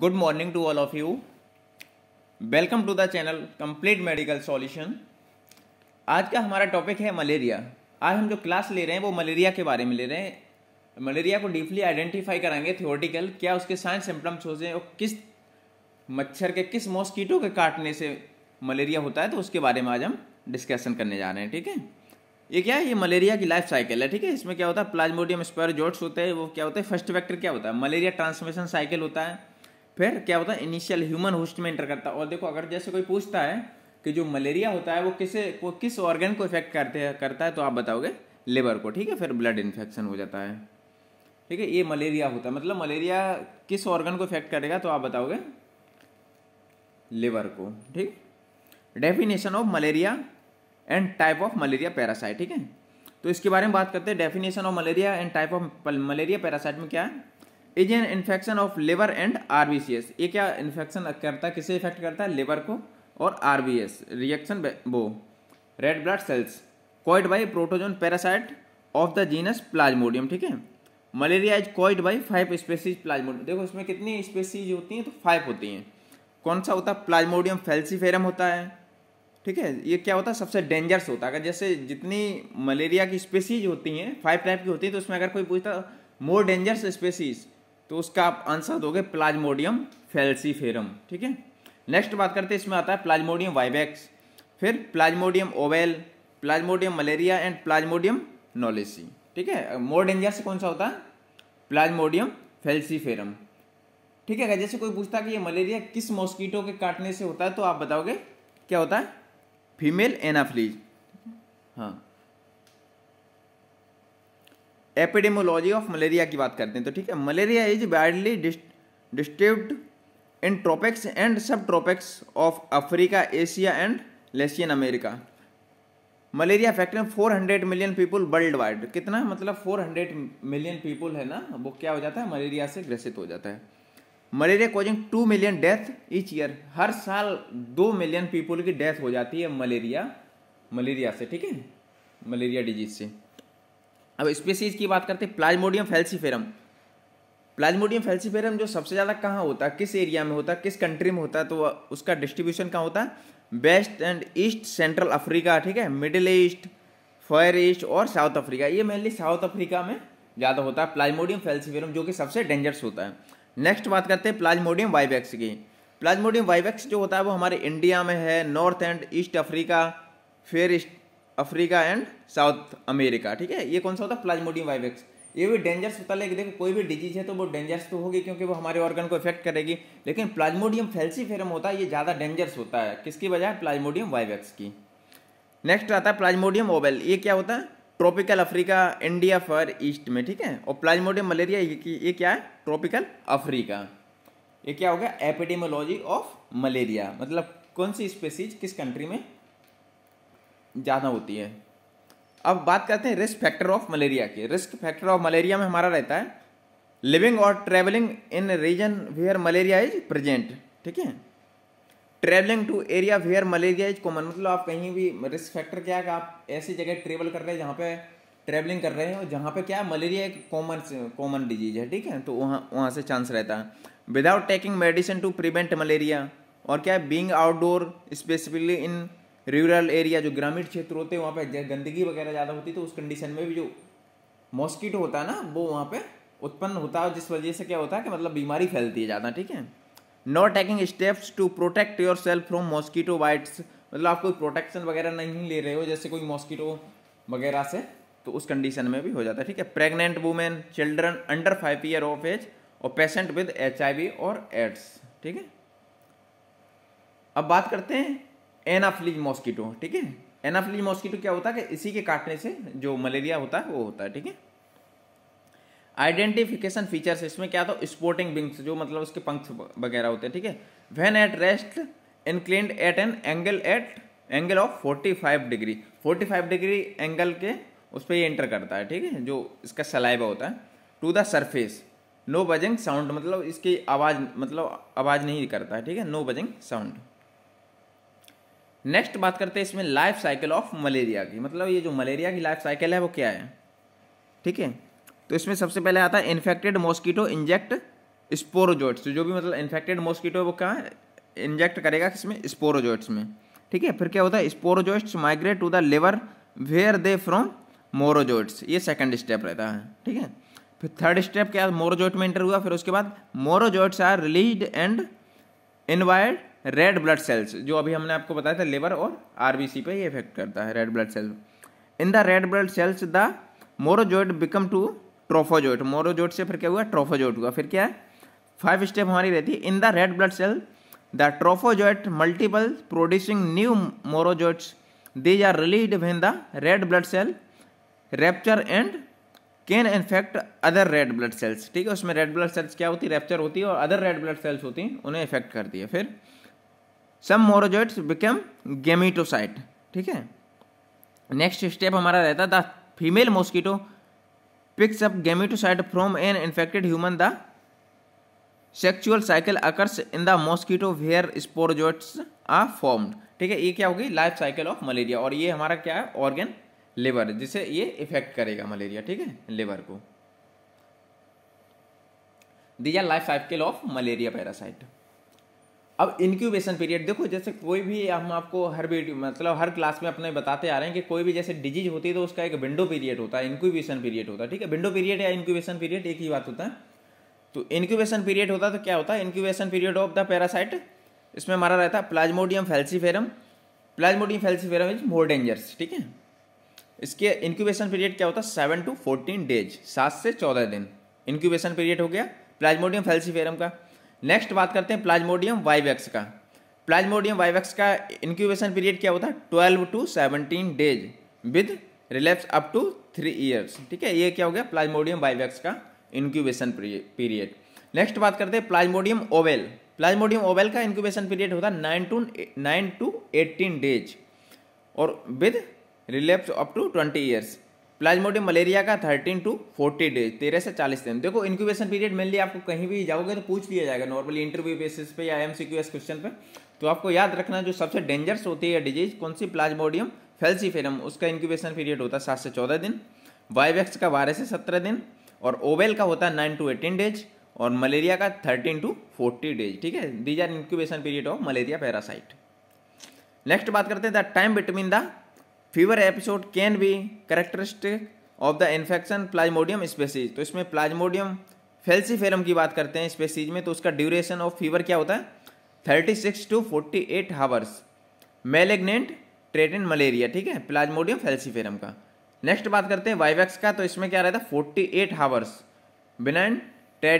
good morning to all of you welcome to the channel complete medical solution आज का हमारा topic है malaria आज हम जो क्लास ले रहे हैं वो मलेरिया के बारे में ले रहे हैं मलेरिया को डीपली आइडेंटिफाई कराएंगे थियोरटिकल क्या उसके साइंस सिम्टम्स होते हैं और किस मच्छर के किस मॉस्कीटो के काटने से मलेरिया होता है तो उसके बारे में आज हम डिस्कशन करने जा रहे हैं ठीक है ये क्या है ये मलेरिया की लाइफ साइकिल है ठीक है इसमें क्या होता है प्लाज्मोडियम जोट्स होते हैं वो क्या होते हैं फर्स्ट फैक्टर क्या होता है मलेरिया ट्रांसमिशन साइकिल होता है फिर क्या होता है इनिशियल ह्यूमन होस्ट में इंटर करता है और देखो अगर जैसे कोई पूछता है कि जो मलेरिया होता है वो किसे वो किस ऑर्गन को इफेक्ट करते है, करता है तो आप बताओगे लिवर को ठीक है फिर ब्लड इन्फेक्शन हो जाता है ठीक है ये मलेरिया होता है मतलब मलेरिया किस ऑर्गन को इफेक्ट करेगा तो आप बताओगे लिवर को ठीक definition of malaria and type of malaria parasite ठीक है तो इसके बारे में बात करते हैं definition of malaria and type of malaria parasite में क्या है is an infection of liver and as ये क्या इन्फेक्शन करता है किसे इफेक्ट करता है लिवर को और एस रिएक्शन वो red blood cells caused by protozoan parasite of the genus Plasmodium ठीक है malaria is caused by five species Plasmodium देखो इसमें कितनी स्पेसीज होती हैं तो फाइव होती हैं कौन सा होता है प्लाज्मोडियम फेल्सीफेरम होता है ठीक है ये क्या होता है सबसे डेंजरस होता है अगर जैसे जितनी मलेरिया की स्पेसीज होती हैं फाइव टाइप की होती है तो उसमें अगर कोई पूछता मोर डेंजरस स्पेसीज तो उसका आप आंसर दोगे प्लाज्मोडियम फेल्सीफेरम ठीक है नेक्स्ट बात करते हैं इसमें आता है प्लाज्मोडियम वाइबैक्स फिर Plasmodium ovale Plasmodium malaria and Plasmodium knowlesi ठीक है मोर डेंजर से कौन सा होता है प्लाज्मोडियम फेल्सीफेरम ठीक है जैसे कोई पूछता कि ये मलेरिया किस मॉस्कीटो के काटने से होता है तो आप बताओगे क्या होता है फीमेल एनाफ्लीज हाँ एपिडेमोलॉजी ऑफ मलेरिया की बात करते हैं तो ठीक है malaria is badly distribute in tropics and sub tropics of Africa Asia and Latin America malaria में four hundred million people worldwide कितना मतलब 400 मिलियन पीपल है ना वो क्या हो जाता है मलेरिया से ग्रसित हो जाता है malaria causing two million death each year हर साल दो मिलियन पीपल की डेथ हो जाती है मलेरिया मलेरिया से ठीक है मलेरिया डिजीज से अब स्पीसीज की बात करते हैं प्लाज्मोडियम फेल्सीफेरम प्लाज्मोडियम फेल्सीफेरम जो सबसे ज़्यादा कहाँ होता है किस एरिया में होता है किस कंट्री में होता है तो उसका डिस्ट्रीब्यूशन कहाँ होता है west and east central Africa ठीक है मिडिल ईस्ट फायर ईस्ट और साउथ अफ्रीका ये मेनली साउथ अफ्रीका में ज़्यादा होता है प्लाज्मोडियम फेल्सीफेरम जो कि सबसे डेंजरस होता है नेक्स्ट बात करते हैं प्लाज्मोडियम वाइवैक्स की प्लाज्मोडियम वाइवैक्स जो होता है वो हमारे इंडिया में है north and East Africa Far East Africa and South America ठीक है ये कौन सा होता है प्लाज्मोडियम वाइवेक्स ये भी डेंजरस होता है लेकिन देखो कोई भी डिजीज है तो वो डेंजरस तो होगी क्योंकि वो हमारे ऑर्गन को इफेक्ट करेगी लेकिन प्लाज्मोडियम फेल्सीफेरम होता है ये ज़्यादा डेंजरस होता है किसकी वजह है प्लाज्मोडियम वाइवेक्स की नेक्स्ट आता है प्लाज्मोडियम ओबेल ये क्या होता है tropical Africa India Far East में ठीक है और प्लाज्मोडियम मलेरिया ये क्या है ट्रॉपिकल अफ्रीका ये क्या हो गया एपिडेमोलॉजी ऑफ मलेरिया मतलब कौन सी स्पेसीज किस कंट्री में ज़्यादा होती है अब बात करते हैं रिस्क फैक्टर ऑफ मलेरिया की रिस्क फैक्टर ऑफ मलेरिया में हमारा रहता है लिविंग और travelling in region where malaria is present ठीक है travelling to area where malaria is common मतलब आप कहीं भी रिस्क फैक्टर क्या है कि आप ऐसी जगह ट्रेवल कर रहे हैं जहाँ पे ट्रेवलिंग कर रहे हैं और जहाँ पे क्या है मलेरिया एक कॉमन कॉमन डिजीज है ठीक है तो वहाँ वहाँ से चांस रहता है without taking medicine to prevent malaria और क्या है being outdoor specifically in rural area जो ग्रामीण क्षेत्र होते हैं वहाँ पे गंदगी वगैरह ज़्यादा होती तो उस कंडीशन में भी जो मॉस्किटो होता है ना वो वहाँ पे उत्पन्न होता है जिस वजह से क्या होता है कि मतलब बीमारी फैलती है ज़्यादा ठीक है not taking steps to protect yourself from mosquito bites मतलब आप कोई प्रोटेक्शन वगैरह नहीं ले रहे हो जैसे कोई मॉस्किटो वगैरह से तो उस कंडीशन में भी हो जाता है ठीक है pregnant women children under five year of age और पेशेंट विद एच और एड्स ठीक है अब बात करते हैं एनाफ्लिज मॉस्किटो ठीक है एनाफ्लिज मॉस्किटो क्या होता है कि इसी के काटने से जो मलेरिया होता है वो होता है ठीक है आइडेंटिफिकेशन फीचर्स इसमें क्या था स्पोर्टिंग विंग्स जो मतलब उसके पंख वगैरह होते हैं ठीक है when at rest inclined at an angle at angle of 45 degree 45 degree angle के उस पर ये एंटर करता है ठीक है जो इसका सलाइबा होता है to the surface no buzzing sound मतलब इसकी आवाज़ मतलब आवाज़ नहीं करता है ठीक है नो बजिंग साउंड नेक्स्ट बात करते हैं इसमें लाइफ साइकिल ऑफ मलेरिया की मतलब ये जो मलेरिया की लाइफ साइकिल है वो क्या है ठीक है तो इसमें सबसे पहले आता है इन्फेक्टेड मॉस्किटो इंजेक्ट स्पोरोजोइट्स जो भी मतलब इन्फेक्टेड मॉस्किटो है वो क्या इंजेक्ट करेगा किसमें स्पोरोजोइट्स में ठीक है फिर क्या होता है sporozoites migrate to the liver where they from merozoites ये सेकंड स्टेप रहता है ठीक है फिर थर्ड स्टेप क्या मोरोजोइट में इंटर हुआ फिर उसके बाद merozoites are release and invade red blood cells जो अभी हमने आपको बताया था लिवर और आरबीसी पे ये इफेक्ट करता है red blood cells in the red blood cells the merozoite become to trophozoite merozoite से फिर क्या हुआ ट्रोफोजोइट हुआ फिर क्या है फाइव स्टेप हमारी रहती है in the red blood cell the trophozoite multiple producing new merozoites these are release in the red blood cell rupture and can infect other red blood cells ठीक है उसमें रेड ब्लड सेल्स क्या होती है rupture होती है और other red blood sales होती हैं उन्हें इफेक्ट करती है फिर सम मोरोजोइट्स बिकम गेमिटोसाइट ठीक है नेक्स्ट स्टेप हमारा रहता the female mosquito picks up gametocyte from an infected human the sexual cycle occurs in the mosquito where sporozoites are formed ठीक है ये क्या होगी लाइफ साइकिल ऑफ मलेरिया और ये हमारा क्या है ऑर्गेन लिवर जिसे ये इफेक्ट करेगा मलेरिया ठीक है लिवर को these are life cycle of malaria parasite अब इंक्यूबेशन पीरियड देखो जैसे कोई भी हम आपको हर वीडियो मतलब हर क्लास में अपने बताते आ रहे हैं कि कोई भी जैसे डिजीज होती है तो उसका एक विंडो पीरियड होता है इंक्यूबेशन पीरियड होता है ठीक है विंडो पीरियड या इंक्यूबेशन पीरियड एक ही बात होता है तो इंक्यूबेशन पीरियड होता है तो क्या होता है incubation period of the parasite इसमें हमारा रहता है Plasmodium falciparum Plasmodium falciparum is more dangerous ठीक है इसके इंक्यूबेशन पीरियड क्या होता है सेवन टू फोर्टीन डेज सात से चौदह दिन इंक्यूबेशन पीरियड हो गया प्लाज्मोडियम फैल्सीफेरम का नेक्स्ट बात करते हैं प्लाज्मोडियम वाइवैक्स का प्लाज्मोडियम वाइवैक्स का इंक्यूबेशन पीरियड क्या होता है twelve to seventeen days with relapse up to three years ठीक है ये क्या हो गया प्लाज्मोडियम वाइवैक्स का इंक्यूबेशन पीरियड नेक्स्ट बात करते हैं प्लाज्मोडियम ओवेल प्लाज्मोडियम ओवेल का इंक्यूबेशन पीरियड होता है nine to nine to eighteen days और with relapse up to twenty years Plasmodium malariae का थर्टीन टू फोर्टी डेज तेरह से चालीस दिन देखो इंक्यूबेशन पीरियड मेनली आपको कहीं भी जाओगे तो पूछ लिया जाएगा नॉर्मली इंटरव्यू बेसिस पे या एम क्वेश्चन पे तो आपको याद रखना जो सबसे डेंजरस होती है डिजीज कौन सी प्लाज्मोडियम फेल्सीफेरम उसका इंक्यूबेशन पीरियड होता है सात से चौदह दिन वाइवेक्स का बारह से सत्रह दिन और ओवेल का होता है नाइन टू एटीन डेज और मलेरिया का थर्टीन टू फोर्टी डेज ठीक है these are incubation period of malaria parasite next बात करते हैं the time between the fever episode can be characteristic of the infection Plasmodium species तो इसमें Plasmodium फेल्सीफेरम की बात करते हैं स्पेसीज में तो उसका ड्यूरेशन ऑफ फीवर क्या होता है thirty six to forty eight hours malignant in malaria ठीक है प्लाज्मोडियम फेल्सीफेरम का नेक्स्ट बात करते हैं वाइवैक्स का तो इसमें क्या रहता है forty eight hours benign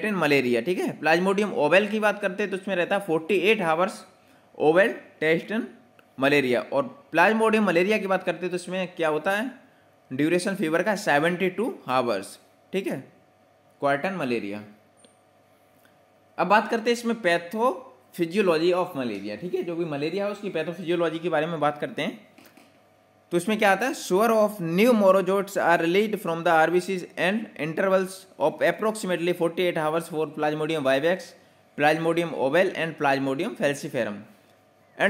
in malaria ठीक है प्लाज्मोडियम ओवेल की बात करते हैं तो इसमें रहता है forty eight hours ovale tertian malaria और प्लाज्मोडियम मलेरिया की बात करते हैं तो इसमें क्या होता है ड्यूरेशन फीवर का सेवेंटी टू हावर्स ठीक है क्वार्टन मलेरिया अब बात करते हैं इसमें पैथो फिजियोलॉजी ऑफ मलेरिया ठीक है जो भी मलेरिया है उसकी पैथोफिजियोलॉजी के बारे में बात करते हैं तो इसमें क्या आता है shower of new merozoites are released from the R and intervals of approximately eight hours for Plasmodium vivax Plasmodium ovale and Plasmodium falciparum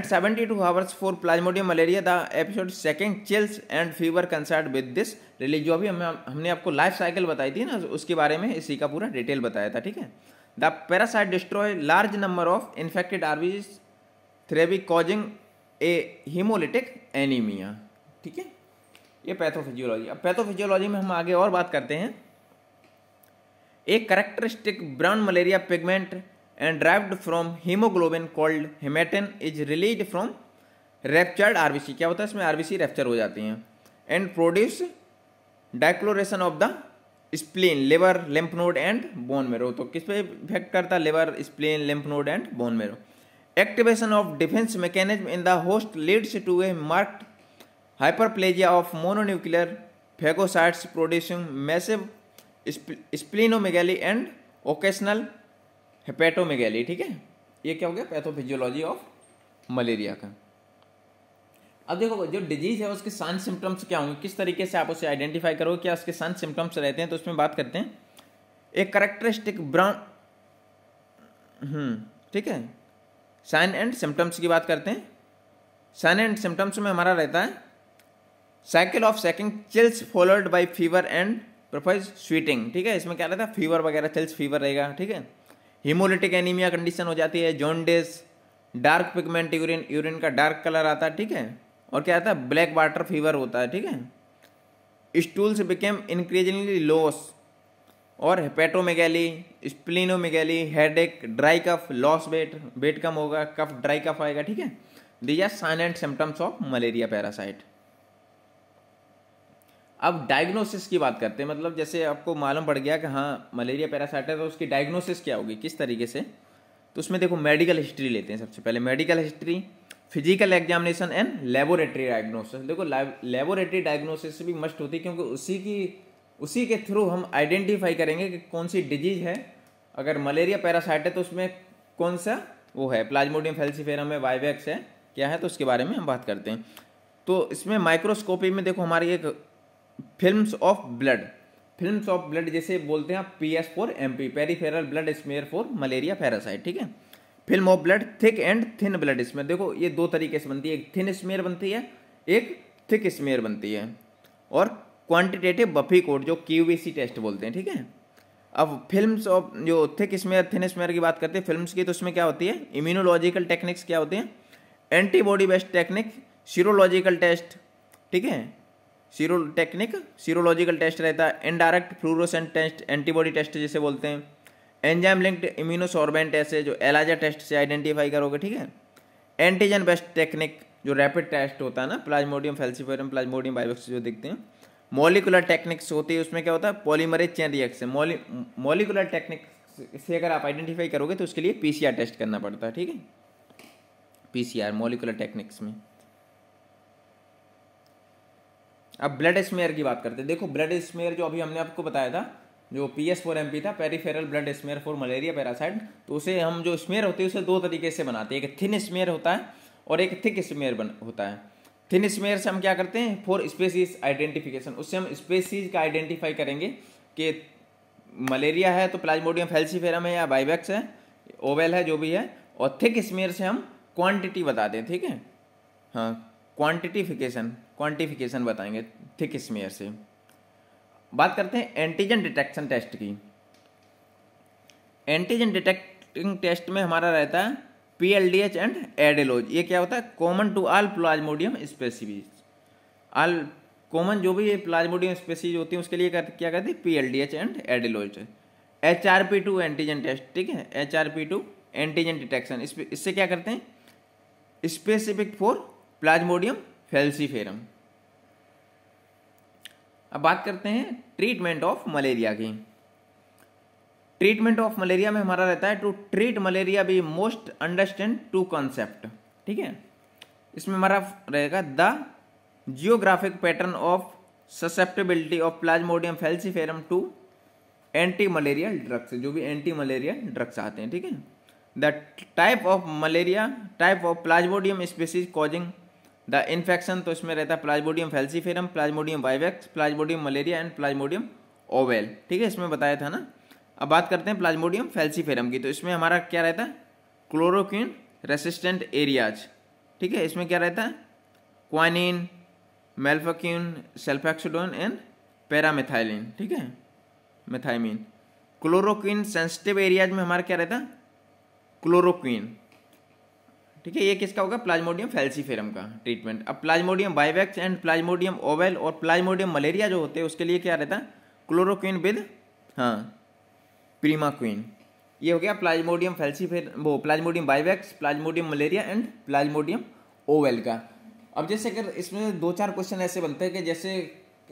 seventy two hours for Plasmodium malariae the episode second chills and fever concert with this release जो अभी हमें हमने आपको life cycle बताई थी ना उसके बारे में इसी का पूरा डिटेल बताया था ठीक है the parasite destroy large number of infected RBCs thereby causing a haemolytic anaemia ठीक है ये पैथोफिजियोलॉजी अब पैथोफिजियोलॉजी में हम आगे और बात करते हैं एक characteristic brown malaria pigment and derived from hemoglobin called hematin is released from ruptured RBC क्या होता है इसमें आरबीसी रेप्चर हो जाती हैं and produce discolouration of the spleen लेबर lymph node and bone marrow तो किस पे इफेक्ट करता है लेबर spleen lymph node and bone marrow activation of defence mechanism in the host leads to a marked hyperplasia of mononuclear phagocytes producing massive स्प्लिनोमेगैली and occasional hepatomegaly ठीक है ये क्या हो गया पैथोफिजियोलॉजी ऑफ मलेरिया का अब देखो जो डिजीज है उसके साइन सिम्टम्स क्या होंगे किस तरीके से आप उसे आइडेंटिफाई करोगे क्या उसके साइन सिम्टम्स रहते हैं तो उसमें बात करते हैं एक करेक्टरिस्टिक हम्म, ब्राउन ठीक है साइन एंड सिम्टम्स की बात करते हैं साइन एंड सिम्टम्स में हमारा रहता है cycle of shaking chills followed by fever and profuse sweating ठीक है इसमें क्या रहता है फीवर वगैरह चिल्स फीवर रहेगा ठीक है हिमोलिटिक एनीमिया कंडीशन हो जाती है jaundice dark pigment urine urine का डार्क कलर आता है ठीक है और क्या आता है ब्लैक वाटर फीवर होता है ठीक है स्टूल्स बिकेम इंक्रीजिंगली लॉस और हेपेटोमेगैली स्प्लिनोमेगैली हेड एक dry cough loss weight weight कम होगा कफ ड्राई कफ आएगा ठीक है these are silent symptoms of malaria parasite अब डायग्नोसिस की बात करते हैं मतलब जैसे आपको मालूम पड़ गया कि हाँ मलेरिया पैरासाइट है तो उसकी डायग्नोसिस क्या होगी किस तरीके से तो उसमें देखो मेडिकल हिस्ट्री लेते हैं सबसे पहले medical history physical examination and laboratory diagnosis देखो लेबोरेटरी डायग्नोसिस भी मस्ट होती है क्योंकि उसी की उसी के थ्रू हम आइडेंटिफाई करेंगे कि कौन सी डिजीज़ है अगर मलेरिया पैरासाइट है तो उसमें कौन सा वो है प्लाज्मोडियम फेल्सिफेरम है वाइवैक्स है क्या है तो उसके बारे में हम बात करते हैं तो इसमें माइक्रोस्कोपी में देखो हमारी एक films of blood films of blood जैसे बोलते हैं P S four M P peripheral blood smear for malaria parasite ठीक है film of blood thick and thin blood smear देखो ये दो तरीके से बनती है एक थिन स्मेयर बनती है एक थिक स्मेयर बनती है और क्वांटिटेटिव बफी कोड जो क्यू सी टेस्ट बोलते हैं ठीक है अब फिल्म्स ऑफ जो थिक स्मेयर थिन स्मेयर की बात करते हैं फिल्म्स की तो उसमें क्या होती है इम्यूनोलॉजिकल टेक्निक्स क्या होते हैं antibody based technique serological test ठीक है सीरो टेक्निक सीरोलॉजिकल टेस्ट रहता है indirect fluorescent test antibody test जिसे बोलते हैं एंजाइम लिंक्ड इम्यूनोसॉर्बेंट ऐसे जो एलाजा टेस्ट से आइडेंटिफाई करोगे ठीक है एंटीजन बेस्ट टेक्निक जो रैपिड टेस्ट होता है ना प्लाज्मोडियम फेल्सिफेरम प्लाज्मोडियम बायोक्स जो देखते हैं मोलिकुलर टेक्निक्स होती है उसमें क्या होता है पॉलीमरेज चेन रिएक्शन मोली मोलिकुलर टेक्निक से अगर आप आइडेंटिफाई करोगे तो उसके लिए पीसीआर टेस्ट करना पड़ता है ठीक है पीसीआर मोलिकुलर टेक्निक्स में अब ब्लड स्मेयर की बात करते हैं देखो ब्लड स्मेयर जो अभी हमने आपको बताया था जो P S four M P था peripheral blood smear for malaria parasite तो उसे हम जो स्मेयर होती है उसे दो तरीके से बनाते हैं एक थिन स्मेयर होता है और एक थिक स्मेयर बन होता है थिन स्मेयर से हम क्या करते हैं फॉर स्पेसीज आइडेंटिफिकेशन उससे हम स्पेसीज का आइडेंटिफाई करेंगे कि मलेरिया है तो प्लाज्मोडियम फेल्सीफेरम है या बाइबैक्स है ओवेल है जो भी है और थिक स्मेयर से हम क्वांटिटी बताते हैं ठीक है हाँ क्वान्टिटिफिकेशन क्वांटिफिकेशन बताएंगे थिक स्मेयर से बात करते हैं एंटीजन डिटेक्शन टेस्ट की एंटीजन डिटेक्टिंग टेस्ट में हमारा रहता है P L D H and aldolase ये क्या होता है common to all plasmodium species all common जो भी प्लाज्मोडियम स्पेसीज होती है उसके लिए कर, क्या करती है P L D H and aldolase H R P two antigen test ठीक है H R P two antigen detection इससे क्या करते हैं स्पेसिफिक फॉर प्लाज्मोडियम फेल्सीफेरम अब बात करते हैं ट्रीटमेंट ऑफ मलेरिया की ट्रीटमेंट ऑफ मलेरिया में हमारा रहता है to treat malaria be most understand two concept ठीक है इसमें हमारा रहेगा the geographic pattern of susceptibility of plasmodium falciparum to anti malarial drugs जो भी एंटी मलेरियल ड्रग्स आते हैं ठीक है the type of malaria type of plasmodium species causing the infection तो इसमें रहता है plasmodium falciparum plasmodium vivax plasmodium malaria and plasmodium ovale ठीक है इसमें बताया था ना अब बात करते हैं प्लाज्मोडियम फेल्सीफेरम की तो इसमें हमारा क्या रहता है क्लोरोक्विन रेसिस्टेंट एरियाज ठीक है इसमें क्या रहता है क्वानिन मेल्फाक्यून सेल्फेक्सोडोन एंड पैरामिथाइलिन ठीक है मिथाइमिन क्लोरोक्विन सेंसिटिव एरियाज में हमारा क्या रहता है क्लोरोक्विन ठीक है ये किसका होगा प्लाज्मोडियम फैल्सीफेरम का ट्रीटमेंट अब plasmodium vivax and plasmodium ovale और प्लाज्मोडियम मलेरिया जो होते हैं उसके लिए क्या रहता है क्लोरोक्विन विद हाँ प्रीमाक्विन ये हो गया प्लाज्मोडियम फैल्सीफेर वो plasmodium vivax plasmodium malaria and plasmodium ovale का अब जैसे अगर इसमें दो चार क्वेश्चन ऐसे बनते हैं कि जैसे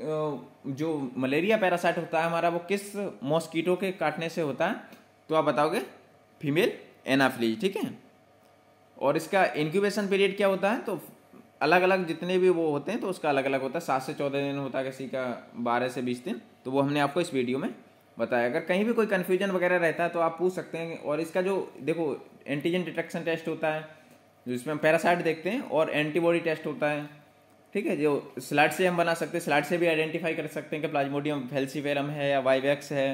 जो मलेरिया पैरासाइट होता है हमारा वो किस मॉस्कीटो के काटने से होता है तो आप बताओगे फीमेल एनाफ्ली ठीक है और इसका इंक्यूबेशन पीरियड क्या होता है तो अलग अलग जितने भी वो होते हैं तो उसका अलग अलग होता है सात से चौदह दिन होता है किसी का बारह से बीस दिन तो वो हमने आपको इस वीडियो में बताया अगर कहीं भी कोई कन्फ्यूजन वगैरह रहता है तो आप पूछ सकते हैं और इसका जो देखो एंटीजन डिटेक्शन टेस्ट होता है जिसमें हम पैरासाइट देखते हैं और एंटीबॉडी टेस्ट होता है ठीक है जो स्लाइड से हम बना सकते हैं स्लाइड से भी आइडेंटिफाई कर सकते हैं कि प्लाज्मोडियम फेल्सीवेरम है या वाइवैक्स है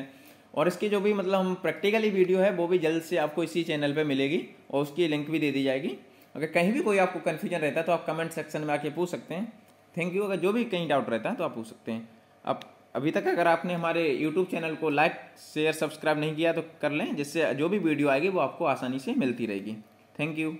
और इसकी जो भी मतलब हम प्रैक्टिकली वीडियो है वो भी जल्द से आपको इसी चैनल पे मिलेगी और उसकी लिंक भी दे दी जाएगी अगर कहीं भी कोई आपको कन्फ्यूजन रहता है तो आप कमेंट सेक्शन में आके पूछ सकते हैं थैंक यू अगर जो भी कहीं डाउट रहता है तो आप पूछ सकते हैं अब अभी तक अगर आपने हमारे यूट्यूब चैनल को लाइक शेयर सब्सक्राइब नहीं किया तो कर लें जिससे जो भी वीडियो आएगी वो आपको आसानी से मिलती रहेगी थैंक यू